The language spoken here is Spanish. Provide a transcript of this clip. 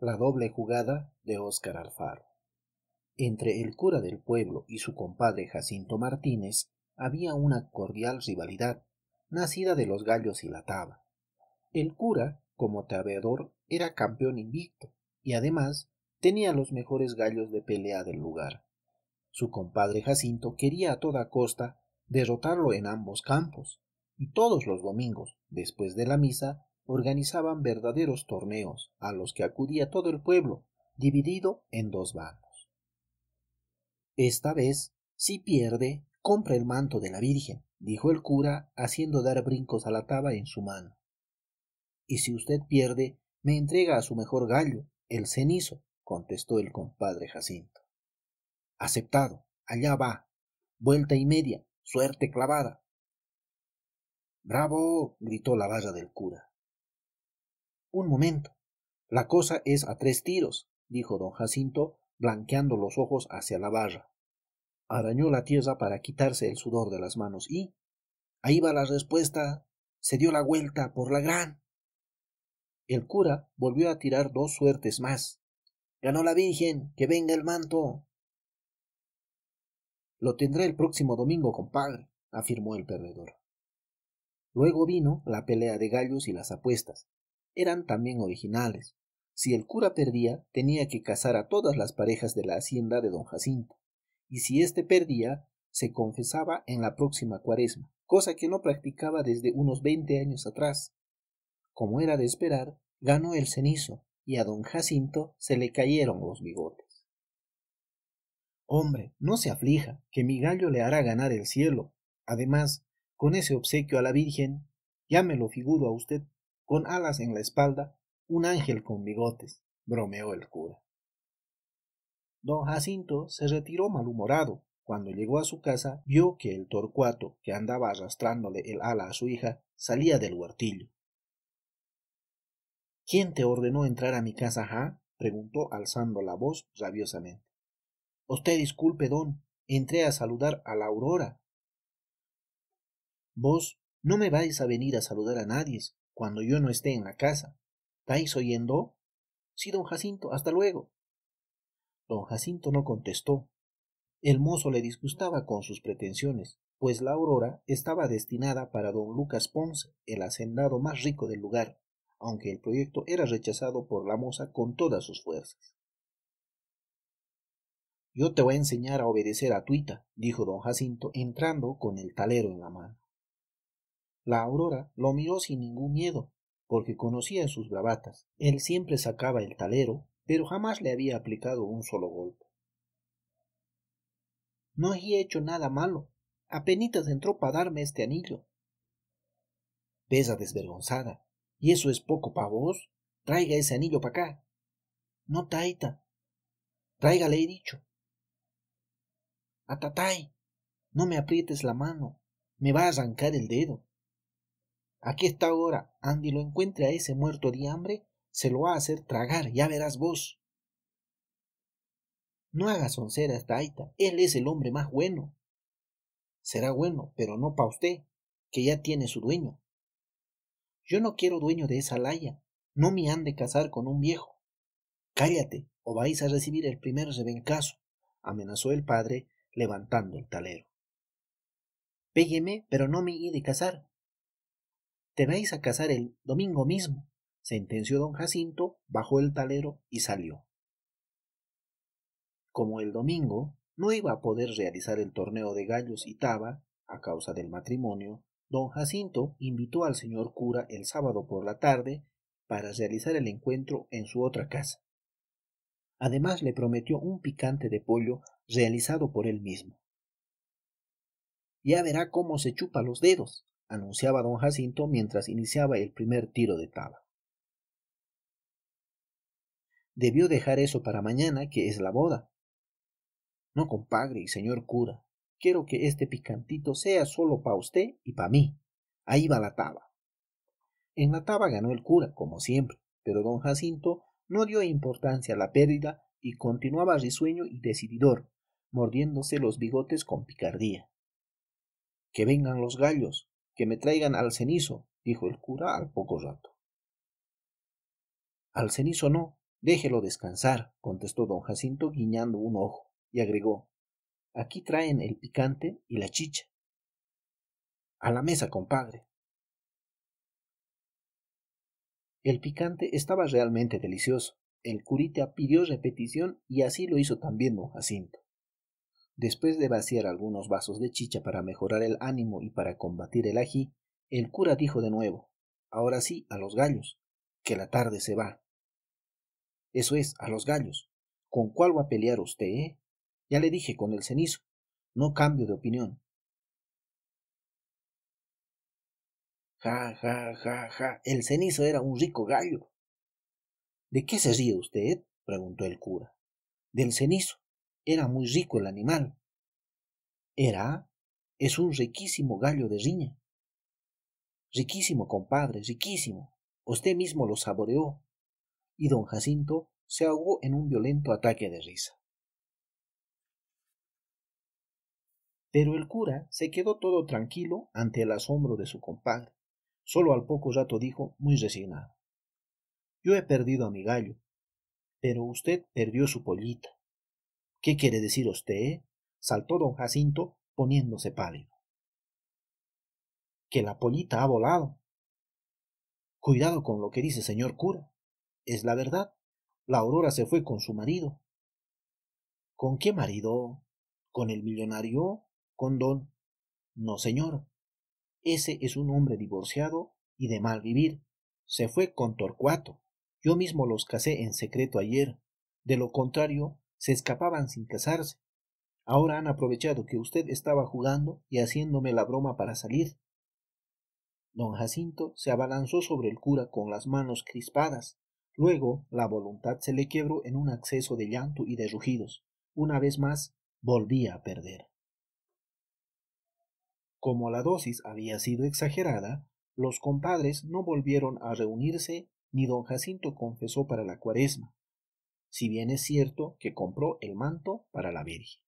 La doble jugada de Óscar Alfaro. Entre el cura del pueblo y su compadre Jacinto Martínez había una cordial rivalidad, nacida de los gallos y la taba. El cura, como tabeador, era campeón invicto y además tenía los mejores gallos de pelea del lugar. Su compadre Jacinto quería a toda costa derrotarlo en ambos campos, y todos los domingos, después de la misa, organizaban verdaderos torneos a los que acudía todo el pueblo, dividido en dos bandos. Esta vez, si pierde, compra el manto de la Virgen, dijo el cura, haciendo dar brincos a la taba en su mano. Y si usted pierde, me entrega a su mejor gallo, el cenizo, contestó el compadre Jacinto. Aceptado, allá va. Vuelta y media, suerte clavada. Bravo, gritó la valla del cura. Un momento. La cosa es a tres tiros, dijo don Jacinto, blanqueando los ojos hacia la barra. Arañó la tierra para quitarse el sudor de las manos y... Ahí va la respuesta. Se dio la vuelta por la gran. El cura volvió a tirar dos suertes más. Ganó la Virgen, que venga el manto. Lo tendrá el próximo domingo, compadre, afirmó el perdedor. Luego vino la pelea de gallos y las apuestas, eran también originales. Si el cura perdía, tenía que casar a todas las parejas de la hacienda de don Jacinto, y si éste perdía, se confesaba en la próxima cuaresma, cosa que no practicaba desde unos veinte años atrás. Como era de esperar, ganó el cenizo, y a don Jacinto se le cayeron los bigotes. Hombre, no se aflija, que mi gallo le hará ganar el cielo. Además, con ese obsequio a la Virgen, ya me lo figuro a usted con alas en la espalda, un ángel con bigotes, bromeó el cura. Don Jacinto se retiró malhumorado. Cuando llegó a su casa, vio que el torcuato, que andaba arrastrándole el ala a su hija, salía del huertillo. ¿Quién te ordenó entrar a mi casa, ja? preguntó alzando la voz rabiosamente. Usted disculpe, don, entré a saludar a la aurora. Vos no me vais a venir a saludar a nadie, cuando yo no esté en la casa. ¿Estáis oyendo? Sí, don Jacinto, hasta luego. Don Jacinto no contestó. El mozo le disgustaba con sus pretensiones, pues la aurora estaba destinada para don Lucas Ponce, el hacendado más rico del lugar, aunque el proyecto era rechazado por la moza con todas sus fuerzas. Yo te voy a enseñar a obedecer a Tuita, dijo don Jacinto, entrando con el talero en la mano. La aurora lo miró sin ningún miedo, porque conocía sus bravatas. Él siempre sacaba el talero, pero jamás le había aplicado un solo golpe. No he hecho nada malo. Apenitas entró para darme este anillo. Pesa desvergonzada. ¿Y eso es poco para vos? Traiga ese anillo pa' acá. No, Taita. Traiga, he dicho. Atatay, no me aprietes la mano. Me va a arrancar el dedo. Aquí está ahora. Andy lo encuentre a ese muerto de hambre, se lo va a hacer tragar, ya verás vos. No hagas oncera esta Aita, él es el hombre más bueno. Será bueno, pero no pa' usted, que ya tiene su dueño. Yo no quiero dueño de esa laya, no me han de casar con un viejo. Cállate, o vais a recibir el primer rebencazo, amenazó el padre, levantando el talero. Pégueme, pero no me he de casar, te vais a casar el domingo mismo, sentenció don Jacinto, bajó el talero y salió. Como el domingo no iba a poder realizar el torneo de gallos y taba a causa del matrimonio, don Jacinto invitó al señor cura el sábado por la tarde para realizar el encuentro en su otra casa. Además le prometió un picante de pollo realizado por él mismo. Ya verá cómo se chupa los dedos, anunciaba don Jacinto mientras iniciaba el primer tiro de taba. Debió dejar eso para mañana, que es la boda. No, compadre y señor cura, quiero que este picantito sea solo pa' usted y pa' mí. Ahí va la taba. En la taba ganó el cura, como siempre, pero don Jacinto no dio importancia a la pérdida y continuaba risueño y decididor, mordiéndose los bigotes con picardía. Que vengan los gallos, que me traigan al cenizo, dijo el cura al poco rato. Al cenizo no, déjelo descansar, contestó don Jacinto guiñando un ojo, y agregó Aquí traen el picante y la chicha. A la mesa, compadre. El picante estaba realmente delicioso. El curita pidió repetición y así lo hizo también don Jacinto. Después de vaciar algunos vasos de chicha para mejorar el ánimo y para combatir el ají, el cura dijo de nuevo, ahora sí, a los gallos, que la tarde se va. Eso es, a los gallos. ¿Con cuál va a pelear usted, eh? Ya le dije, con el cenizo. No cambio de opinión. Ja, ja, ja, ja. El cenizo era un rico gallo. ¿De qué se ríe usted? preguntó el cura. Del cenizo. Era muy rico el animal. Era, es un riquísimo gallo de riña. Riquísimo, compadre, riquísimo. Usted mismo lo saboreó. Y don Jacinto se ahogó en un violento ataque de risa. Pero el cura se quedó todo tranquilo ante el asombro de su compadre. Solo al poco rato dijo, muy resignado. Yo he perdido a mi gallo, pero usted perdió su pollita. ¿Qué quiere decir usted? saltó don Jacinto poniéndose pálido. Que la pollita ha volado. Cuidado con lo que dice señor cura. Es la verdad. La aurora se fue con su marido. ¿Con qué marido? ¿Con el millonario? ¿Con don? No, señor. Ese es un hombre divorciado y de mal vivir. Se fue con Torcuato. Yo mismo los casé en secreto ayer. De lo contrario, se escapaban sin casarse. Ahora han aprovechado que usted estaba jugando y haciéndome la broma para salir. Don Jacinto se abalanzó sobre el cura con las manos crispadas. Luego la voluntad se le quebró en un acceso de llanto y de rugidos. Una vez más volvía a perder. Como la dosis había sido exagerada, los compadres no volvieron a reunirse ni don Jacinto confesó para la cuaresma si bien es cierto que compró el manto para la Virgen.